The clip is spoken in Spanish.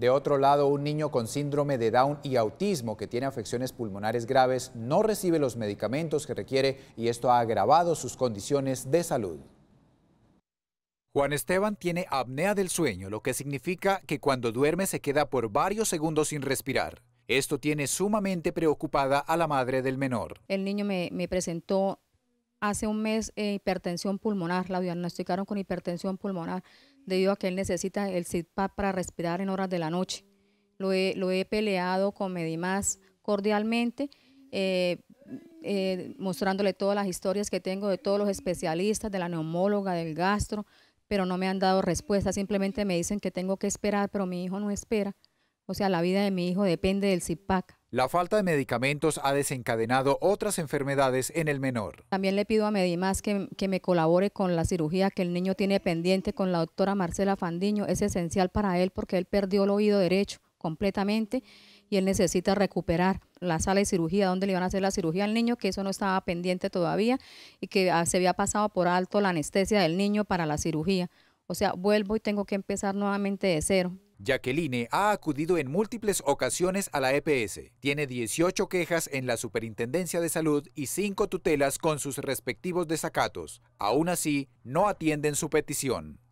De otro lado, un niño con síndrome de Down y autismo que tiene afecciones pulmonares graves no recibe los medicamentos que requiere y esto ha agravado sus condiciones de salud. Juan Esteban tiene apnea del sueño, lo que significa que cuando duerme se queda por varios segundos sin respirar. Esto tiene sumamente preocupada a la madre del menor. El niño me, me presentó hace un mes eh, hipertensión pulmonar, la diagnosticaron con hipertensión pulmonar debido a que él necesita el CIDPAP para respirar en horas de la noche. Lo he, peleado con Medimás cordialmente, eh, eh, mostrándole todas las historias que tengo de todos los especialistas, de la neumóloga, del gastro, pero no me han dado respuesta, simplemente me dicen que tengo que esperar, pero mi hijo no espera. O sea, la vida de mi hijo depende del CIPAC. La falta de medicamentos ha desencadenado otras enfermedades en el menor. También le pido a Medimás que, que me colabore con la cirugía que el niño tiene pendiente con la doctora Marcela Fandiño. Es esencial para él porque él perdió el oído derecho completamente y él necesita recuperar la sala de cirugía, donde le iban a hacer la cirugía al niño, que eso no estaba pendiente todavía y que ah, se había pasado por alto la anestesia del niño para la cirugía. O sea, vuelvo y tengo que empezar nuevamente de cero. Jacqueline ha acudido en múltiples ocasiones a la EPS. Tiene 18 quejas en la Superintendencia de Salud y 5 tutelas con sus respectivos desacatos. Aún así, no atienden su petición.